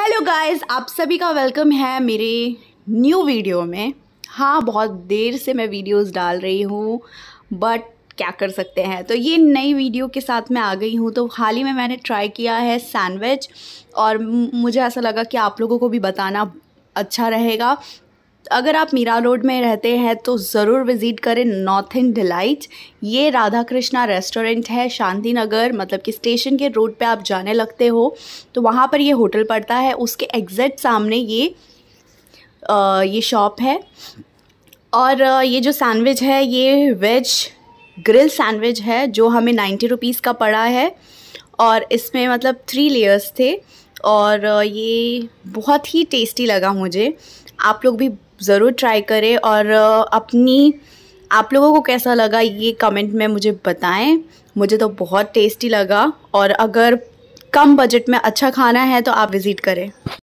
hello guys आप सभी का वेलकम है मेरे न्यू वीडियो में हाँ बहुत देर से मैं वीडियोस डाल रही हूँ बट क्या कर सकते हैं तो ये नई वीडियो के साथ मैं आ गई हूँ तो हाल ही में मैंने ट्राई किया है सैंडविच और मुझे ऐसा लगा कि आप लोगों को भी बताना अच्छा रहेगा अगर आप मीरा रोड में रहते हैं तो ज़रूर विज़िट करें नॉर्थ इन डिलाइट ये राधा कृष्णा रेस्टोरेंट है शांति नगर मतलब कि स्टेशन के रोड पे आप जाने लगते हो तो वहाँ पर ये होटल पड़ता है उसके एग्जैक्ट सामने ये आ, ये शॉप है और ये जो सैंडविच है ये वेज ग्रिल सैंडविच है जो हमें नाइन्टी रुपीज़ का पड़ा है और इसमें मतलब थ्री लेयर्स थे और ये बहुत ही टेस्टी लगा मुझे आप लोग भी ज़रूर ट्राई करें और अपनी आप लोगों को कैसा लगा ये कमेंट में मुझे बताएं मुझे तो बहुत टेस्टी लगा और अगर कम बजट में अच्छा खाना है तो आप विज़िट करें